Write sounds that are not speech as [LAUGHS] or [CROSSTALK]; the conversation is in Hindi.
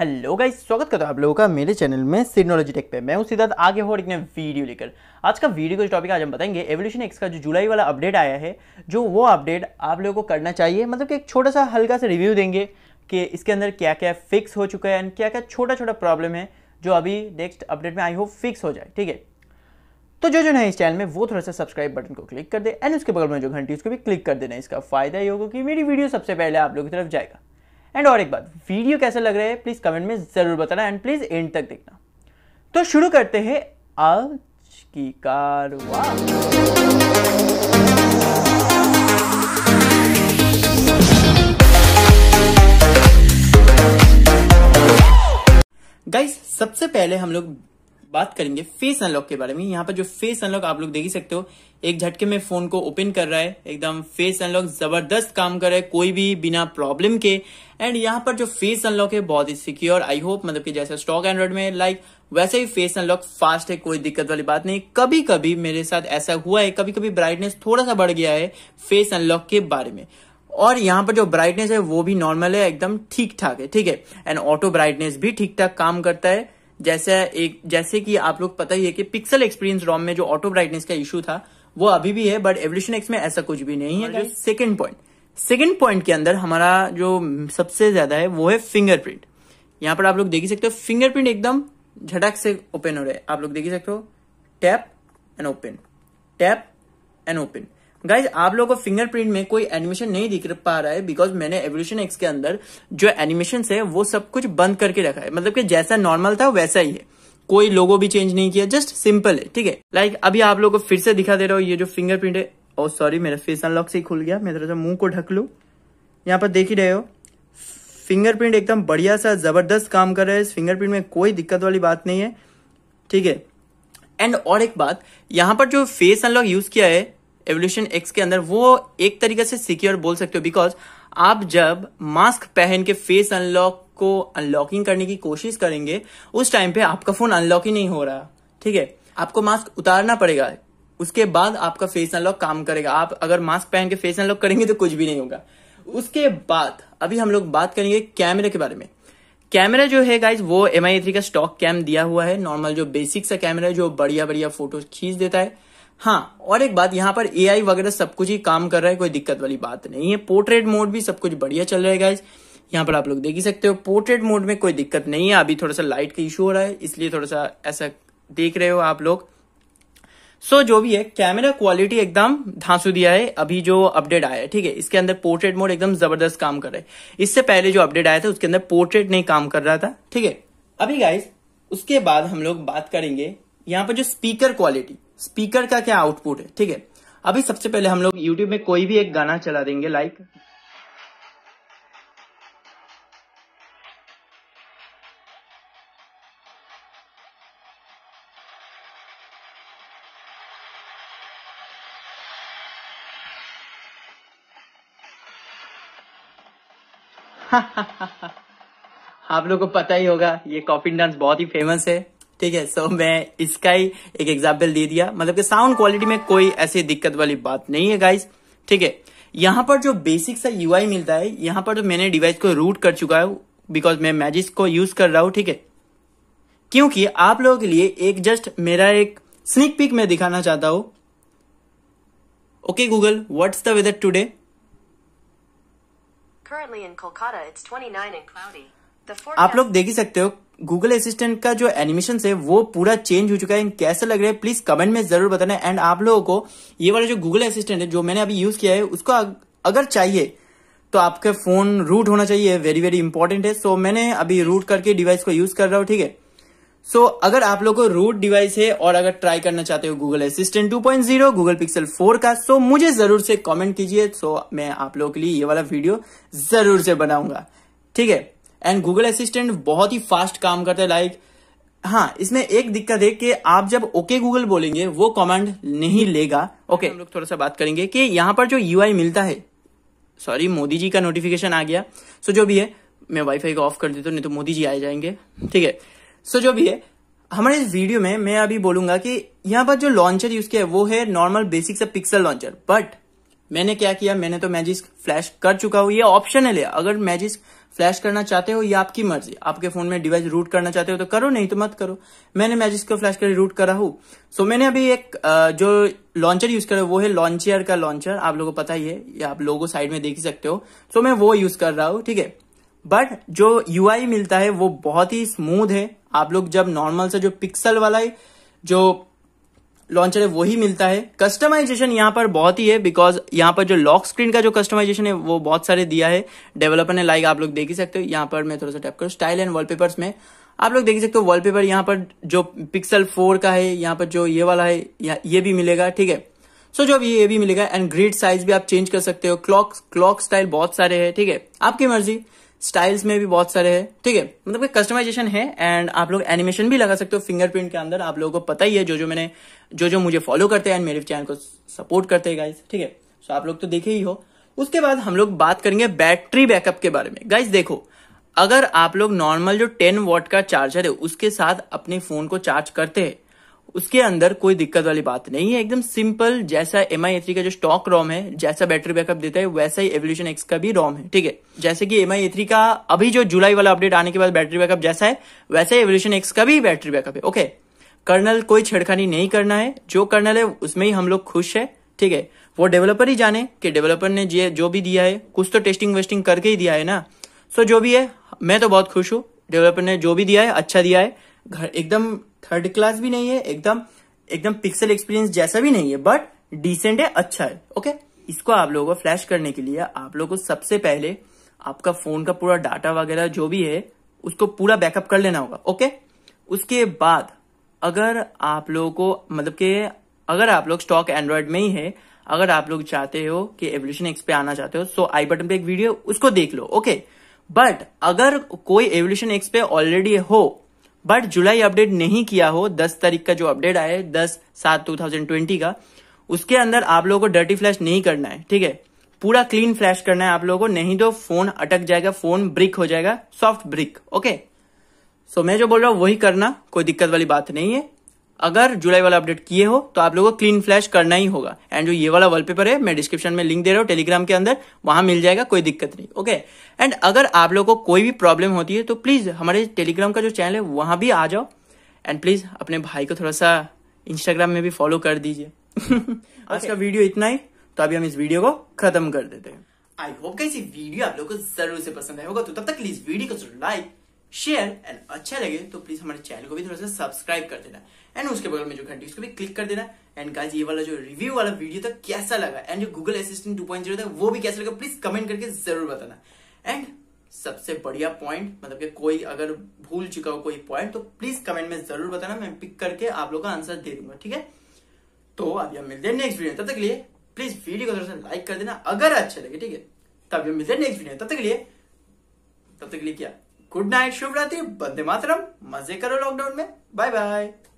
हेलो गाइस स्वागत करता हूँ आप लोगों का मेरे चैनल में सिग्नोलॉजी टेक पे मैं उसी सिद्धार्थ आगे और एक वीडियो लेकर आज का वीडियो का जो टॉपिक आज हम बताएंगे एवोल्यूशन एक्स का जो जुलाई वाला अपडेट आया है जो वो अपडेट आप लोगों को करना चाहिए मतलब कि एक छोटा सा हल्का सा रिव्यू देंगे कि इसके अंदर क्या क्या फिक्स हो चुका है एंड क्या क्या छोटा छोटा प्रॉब्लम है जो अभी नेक्स्ट अपडेट में आई होप फिक्स हो जाए ठीक है तो जो जो है इस चैनल में वो थोड़ा सा सब्सक्राइब बटन को क्लिक कर दे एंड उसके बगल में जो घंटी उसको भी क्लिक कर देना इसका फायदा ये होगा कि मेरी वीडियो सबसे पहले आप लोगों की तरफ जाएगा एंड और एक बात वीडियो कैसा लग रहा है प्लीज़ कमेंट में ज़रूर बताना एंड प्लीज़ एंड तक देखना तो शुरू करते हैं आज की कारवा गाइस सबसे पहले हम लोग बात करेंगे फेस अनलॉक के बारे में यहाँ पर जो फेस अनलॉक आप लोग देख ही सकते हो एक झटके में फोन को ओपन कर रहा है एकदम फेस अनलॉक जबरदस्त काम कर रहा है कोई भी बिना प्रॉब्लम के एंड यहाँ पर जो फेस अनलॉक है बहुत ही सिक्योर आई होप मतलब कि जैसे स्टॉक एंड्रॉइड में लाइक वैसे ही फेस अनलॉक फास्ट है कोई दिक्कत वाली बात नहीं कभी कभी मेरे साथ ऐसा हुआ है कभी कभी ब्राइटनेस थोड़ा सा बढ़ गया है फेस अनलॉक के बारे में और यहाँ पर जो ब्राइटनेस है वो भी नॉर्मल है एकदम ठीक ठाक है ठीक है एंड ऑटो ब्राइटनेस भी ठीक ठाक काम करता है जैसे एक जैसे कि आप लोग पता ही है कि पिक्सल एक्सपीरियंस रॉम में जो ऑटो ब्राइटनेस का इशू था वो अभी भी है बट एवोल्यूशन एक्स में ऐसा कुछ भी नहीं है सेकेंड पॉइंट सेकेंड पॉइंट के अंदर हमारा जो सबसे ज्यादा है वो है फिंगरप्रिंट यहां पर आप लोग देख ही सकते हो फिंगरप्रिंट एकदम झटक से ओपन हो रहे हैं आप लोग देख ही सकते हो tap and open tap and open guys आप लोगों को फिंगरप्रिंट में कोई एनिमेशन नहीं दिख पा रहा है बिकॉज मैंने एवोल्यूशन एक्स के अंदर जो एनिमेशन है वो सब कुछ बंद करके रखा है मतलब कि जैसा नॉर्मल था वैसा ही है कोई लोगो भी चेंज नहीं किया जस्ट सिंपल है ठीक है लाइक अभी आप लोगों को फिर से दिखा दे रहा हूँ ये जो फिंगरप्रिंट है और oh, सॉरी मेरा फेस अनलॉक से ही खुल गया मैं थोड़ा सा मुंह को ढक लू यहाँ पर देख ही रहे हो फिंगरप्रिंट एकदम बढ़िया सा जबरदस्त काम कर रहा है इस फिंगरप्रिंट में कोई दिक्कत वाली बात नहीं है ठीक है एंड और एक बात यहाँ पर जो फेस अनलॉक यूज किया है एवोल्यूशन एक्स के अंदर वो एक तरीके से सिक्योर बोल सकते हो बिकॉज आप जब मास्क पहन के फेस अनलॉक को अनलॉकिंग करने की कोशिश करेंगे उस टाइम पे आपका फोन अनलॉक ही नहीं हो रहा ठीक है आपको मास्क उतारना पड़ेगा उसके बाद आपका फेस अनलॉक काम करेगा आप अगर मास्क पहन के फेस अनलॉक करेंगे तो कुछ भी नहीं होगा उसके बाद अभी हम लोग बात करेंगे कैमरे के बारे में कैमरा जो है गाइज वो एम आई थ्री का स्टॉक कैम दिया हुआ है नॉर्मल जो बेसिक सा कैमरा है जो बढ़िया बढ़िया फोटो खींच देता है हाँ और एक बात यहाँ पर एआई वगैरह सब कुछ ही काम कर रहा है कोई दिक्कत वाली बात नहीं है पोर्ट्रेट मोड भी सब कुछ बढ़िया चल रहा है गाइज यहाँ पर आप लोग देख ही सकते हो पोर्ट्रेट मोड में कोई दिक्कत नहीं है अभी थोड़ा सा लाइट का इशू हो रहा है इसलिए थोड़ा सा ऐसा देख रहे हो आप लोग सो so, जो भी है कैमरा क्वालिटी एकदम धांसू दिया है अभी जो अपडेट आया है ठीक है इसके अंदर पोर्ट्रेट मोड एकदम जबरदस्त काम कर रहा है इससे पहले जो अपडेट आया था उसके अंदर पोर्ट्रेट नहीं काम कर रहा था ठीक है अभी गाइज उसके बाद हम लोग बात करेंगे यहाँ पर जो स्पीकर क्वालिटी स्पीकर का क्या आउटपुट है ठीक है अभी सबसे पहले हम लोग यूट्यूब में कोई भी एक गाना चला देंगे लाइक [LAUGHS] आप लोगों को पता ही होगा ये कॉफिन डांस बहुत ही फेमस है ठीक है सो मैं इसका ही एक एग्जाम्पल दे दिया मतलब कि साउंड क्वालिटी में कोई ऐसी दिक्कत वाली बात नहीं है गाइस ठीक है यहाँ पर जो बेसिक सा यूआई मिलता है यहाँ पर तो मैंने डिवाइस को रूट कर चुका है बिकॉज मैं मैजिक को यूज कर रहा हूँ ठीक है क्योंकि आप लोगों के लिए एक जस्ट मेरा एक स्निक पिक मैं दिखाना चाहता हूं okay Google what's the weather today आप लोग देख ही सकते हो गूगल असिस्टेंट का जो एनिमेशन है वो पूरा चेंज हो चुका है कैसे लग रहा है प्लीज कमेंट में जरूर बताना एंड आप लोगों को ये वाला जो गूगल असिस्टेंट है जो मैंने अभी यूज किया है उसको अगर चाहिए तो आपका फोन रूट होना चाहिए वेरी वेरी इंपॉर्टेंट है सो so, मैंने अभी रूट करके डिवाइस को यूज कर रहा हूँ ठीक है सो so, अगर आप लोग को रूट डिवाइस है और अगर ट्राई करना चाहते हो Google Assistant 2.0 Google Pixel four का सो so मुझे जरूर से कमेंट कीजिए सो so, मैं आप लोगों के लिए ये वाला वीडियो जरूर से बनाऊंगा ठीक है एंड गूगल असिस्टेंट बहुत ही फास्ट काम करता है लाइक हाँ इसमें एक दिक्कत है कि आप जब ओके गूगल बोलेंगे वो कमांड नहीं लेगा ओके हम लोग थोड़ा सा बात करेंगे कि यहाँ पर जो यूआई मिलता है सॉरी मोदी जी का नोटिफिकेशन आ गया सो so, जो भी है मैं वाईफाई को ऑफ कर देता हूँ नहीं तो मोदी जी आ जाएंगे ठीक है सो so, जो भी है हमारे इस वीडियो में मैं अभी बोलूंगा कि यहाँ पर जो लॉन्चर यूज किया है वो है नॉर्मल बेसिक से पिक्सल लॉन्चर बट मैंने क्या किया मैंने तो मैजिस्क फ्लैश कर चुका हूं ये ऑप्शन है लिया अगर मैजिस्क फ्लैश करना चाहते हो ये आपकी मर्जी आपके फोन में डिवाइस रूट करना चाहते हो तो करो नहीं तो मत करो मैंने मैजिस्क को फ्लैश कर रूट करा हूं सो मैंने अभी एक जो लॉन्चर यूज करा वो है लॉन्चियर का लॉन्चर आप लोगों को पता ही है आप लोगों साइड में देख ही सकते हो सो मैं वो यूज कर रहा हूँ ठीक है बट जो यू मिलता है वो बहुत ही स्मूथ है आप लोग जब नॉर्मल से जो पिक्सल वाला है जो लॉन्चर है वही मिलता है कस्टमाइजेशन यहाँ पर बहुत ही है बिकॉज यहाँ पर जो लॉक स्क्रीन का जो कस्टमाइजेशन है वो बहुत सारे दिया है डेवलपर ने लाइक आप लोग देख ही सकते हो यहाँ पर मैं थोड़ा सा टैप करूँ स्टाइल एंड वॉलपेपर्स में आप लोग देख सकते हो वॉलपेपर यहाँ पर जो पिक्सल फोर का है यहाँ पर जो ये वाला है ये भी मिलेगा ठीक है सो so, जो ये भी मिलेगा एंड ग्रिड साइज भी आप चेंज कर सकते हो क्लॉक क्लॉक स्टाइल बहुत सारे है ठीक है आपकी मर्जी स्टाइल्स में भी बहुत सारे हैं ठीक है मतलब कि कस्टमाइजेशन है एंड आप लोग एनिमेशन भी लगा सकते हो फिंगरप्रिंट के अंदर आप लोगों को पता ही है जो जो मैंने जो जो मुझे फॉलो करते हैं एंड मेरे चैनल को सपोर्ट करते हैं गाइज ठीक है सो आप लोग तो देखे ही हो उसके बाद हम लोग बात करेंगे बैटरी बैकअप के बारे में गाइज देखो अगर आप लोग नॉर्मल जो 10 वॉट का चार्जर है उसके साथ अपने फोन को चार्ज करते हैं उसके अंदर कोई दिक्कत वाली बात नहीं है एकदम सिंपल जैसा एम आई का जो स्टॉक रोम है जैसा बैटरी बैकअप देता है वैसा ही एवोल्यूशन एक्स का भी रोम है ठीक है जैसे कि एम आई का अभी जो जुलाई वाला अपडेट आने के बाद बैटरी बैकअप जैसा है वैसा ही एवोल्यूशन एक्स का भी बैटरी बैकअप है ओके कर्नल कोई छेड़खानी नहीं करना है जो कर्नल है उसमें ही हम लोग खुश है ठीक है वो डेवलपर ही जाने कि डेवलपर ने जो भी दिया है कुछ तो टेस्टिंग वेस्टिंग करके ही दिया है ना सो जो भी है मैं तो बहुत खुश हूँ डेवलपर ने जो भी दिया है अच्छा दिया है एकदम थर्ड क्लास भी नहीं है एकदम एकदम पिक्सल एक्सपीरियंस जैसा भी नहीं है बट डिसेंट है अच्छा है ओके इसको आप लोगों को फ्लैश करने के लिए आप लोगों को सबसे पहले आपका फोन का पूरा डाटा वगैरह जो भी है उसको पूरा बैकअप कर लेना होगा ओके उसके बाद अगर आप लोगों को मतलब के अगर आप लोग स्टॉक एंड्रॉयड में ही है अगर आप लोग चाहते हो कि एवोल्यूशन एक्स पे आना चाहते हो सो आई बटन पे एक वीडियो उसको देख लो ओके बट अगर कोई एवोल्यूशन एक्स पे ऑलरेडी हो बट जुलाई अपडेट नहीं किया हो दस तारीख का जो अपडेट आया है दस सात टू थाउजेंड ट्वेंटी का उसके अंदर आप लोगों को डर्टी फ्लैश नहीं करना है ठीक है पूरा क्लीन फ्लैश करना है आप लोगों को नहीं तो फोन अटक जाएगा फोन ब्रिक हो जाएगा सॉफ्ट ब्रिक ओके सो मैं जो बोल रहा हूँ वही करना कोई दिक्कत वाली बात नहीं है अगर जुलाई वाला अपडेट किए हो तो आप लोगों को क्लीन फ्लैश करना ही होगा एंड जो ये वाला वॉलपेपर है मैं डिस्क्रिप्शन में लिंक दे रहा हूँ टेलीग्राम के अंदर वहां मिल जाएगा कोई दिक्कत नहीं ओके एंड अगर आप लोगों को कोई भी प्रॉब्लम होती है तो प्लीज हमारे टेलीग्राम का जो चैनल है वहां भी आ जाओ एंड प्लीज अपने भाई को थोड़ा सा इंस्टाग्राम में भी फॉलो कर दीजिए [LAUGHS] आज का वीडियो इतना ही तो अभी हम इस वीडियो को खत्म कर देते हैं आई होप कैसी वीडियो आप लोगों को जरूर से पसंद आएगा तो तब तक प्लीज वीडियो को लाइक शेयर एंड अच्छा लगे तो प्लीज हमारे चैनल को भी थोड़ा सा सब्सक्राइब कर देना एंड उसके बगल में जो घंटी उसको भी क्लिक कर देना एंड गाइस ये वाला जो रिव्यू वाला वीडियो था कैसा लगा एंड जो गूगल असिस्टेंट 2.0 था वो भी कैसा लगा प्लीज कमेंट करके जरूर बताना एंड सबसे बढ़िया पॉइंट मतलब कि कोई अगर भूल चुका हो कोई पॉइंट तो प्लीज कमेंट में जरूर बताना मैं पिक करके आप लोग का आंसर दे दूंगा ठीक है तो अभी हम मिलते हैं नेक्स्ट वीडियो तब तक के लिए प्लीज वीडियो को थोड़ा सा लाइक कर देना अगर अच्छा लगे ठीक है तब हम मिलते हैं नेक्स्ट वीडियो तब तक के लिए तब तक के लिए क्या गुड नाइट शुभ रात्रि बंदे मातरम मजे करो लॉकडाउन में बाय बाय